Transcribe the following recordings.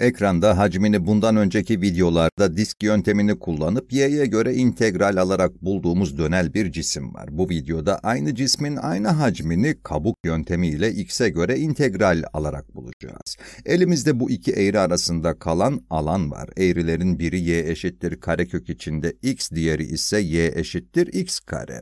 Ekranda hacmini bundan önceki videolarda disk yöntemini kullanıp y'ye göre integral alarak bulduğumuz dönel bir cisim var. Bu videoda aynı cismin aynı hacmini kabuk yöntemiyle x'e göre integral alarak bulacağız. Elimizde bu iki eğri arasında kalan alan var. Eğrilerin biri y eşittir karekök içinde x, diğeri ise y eşittir x kare.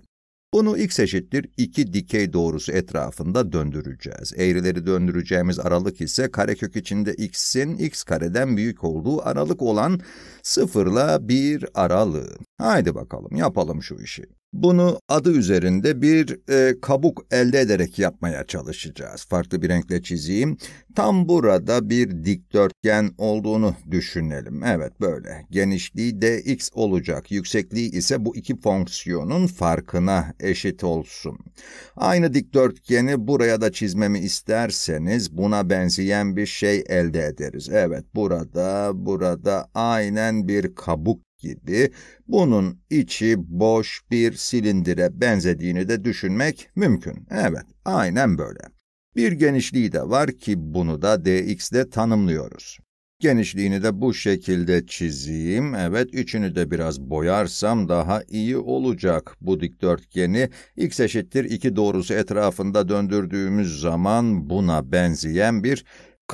Bunu x eşittir 2 dikey doğrusu etrafında döndüreceğiz. Eğrileri döndüreceğimiz aralık ise karekök içinde x'in x kareden büyük olduğu aralık olan 0 ile 1 aralığı. Haydi bakalım yapalım şu işi. Bunu adı üzerinde bir e, kabuk elde ederek yapmaya çalışacağız. Farklı bir renkle çizeyim. Tam burada bir dikdörtgen olduğunu düşünelim. Evet böyle. Genişliği dx olacak. Yüksekliği ise bu iki fonksiyonun farkına eşit olsun. Aynı dikdörtgeni buraya da çizmemi isterseniz buna benzeyen bir şey elde ederiz. Evet burada, burada aynen bir kabuk gibi bunun içi boş bir silindire benzediğini de düşünmek mümkün. Evet, aynen böyle. Bir genişliği de var ki bunu da dx'de tanımlıyoruz. Genişliğini de bu şekilde çizeyim. Evet, içini de biraz boyarsam daha iyi olacak. Bu dikdörtgeni x eşittir 2 doğrusu etrafında döndürdüğümüz zaman buna benzeyen bir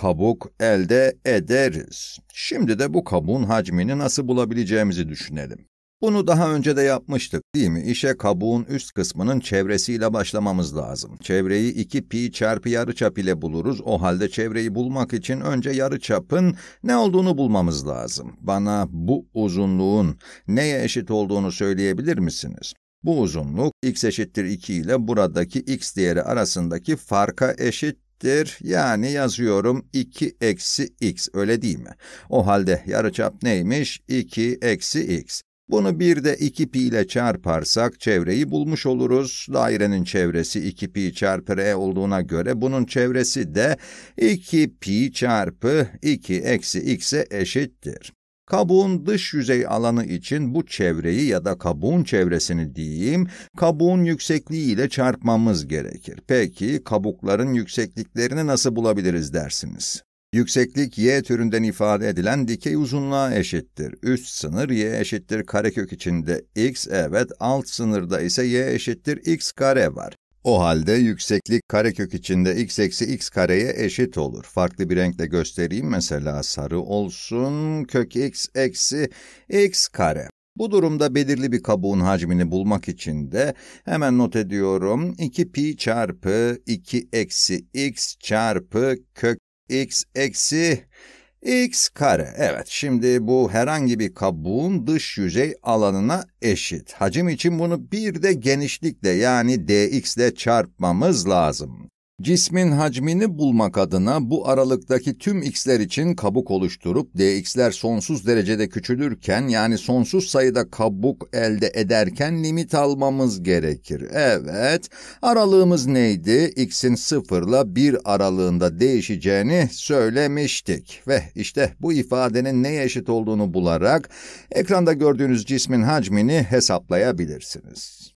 kabuk elde ederiz. Şimdi de bu kabuğun hacmini nasıl bulabileceğimizi düşünelim. Bunu daha önce de yapmıştık değil mi? İşe kabuğun üst kısmının çevresiyle başlamamız lazım. Çevreyi 2 pi çarpı yarıçap ile buluruz. O halde çevreyi bulmak için önce yarıçapın ne olduğunu bulmamız lazım. Bana bu uzunluğun neye eşit olduğunu söyleyebilir misiniz? Bu uzunluk x eşittir 2 ile buradaki x değeri arasındaki farka eşit eşittir. Yani yazıyorum 2 eksi x öyle değil mi? O halde yarıçap neymiş? 2 eksi x. Bunu bir de 2 pi ile çarparsak çevreyi bulmuş oluruz. Dairenin çevresi 2 pi çarpı r olduğuna göre bunun çevresi de 2 pi çarpı 2 eksi x'e eşittir. Kabuğun dış yüzey alanı için bu çevreyi ya da kabuğun çevresini diyeyim, kabuğun yüksekliği ile çarpmamız gerekir. Peki kabukların yüksekliklerini nasıl bulabiliriz dersiniz? Yükseklik y türünden ifade edilen dikey uzunluğa eşittir. Üst sınır y eşittir karekök içinde x evet, alt sınırda ise y eşittir x kare var. O halde yükseklik karekök içinde x eksi x kareye eşit olur. Farklı bir renkle göstereyim mesela sarı olsun kök x eksi x kare. Bu durumda belirli bir kabuğun hacmini bulmak için de hemen not ediyorum. 2 pi çarpı 2 eksi x çarpı kök x eksi x kare. Evet şimdi bu herhangi bir kabuğun dış yüzey alanına eşit. Hacim için bunu bir de genişlikle yani dx ile çarpmamız lazım. Cismin hacmini bulmak adına bu aralıktaki tüm x'ler için kabuk oluşturup dx'ler sonsuz derecede küçülürken yani sonsuz sayıda kabuk elde ederken limit almamız gerekir. Evet, aralığımız neydi? x'in 0 ile 1 aralığında değişeceğini söylemiştik. Ve işte bu ifadenin neye eşit olduğunu bularak ekranda gördüğünüz cismin hacmini hesaplayabilirsiniz.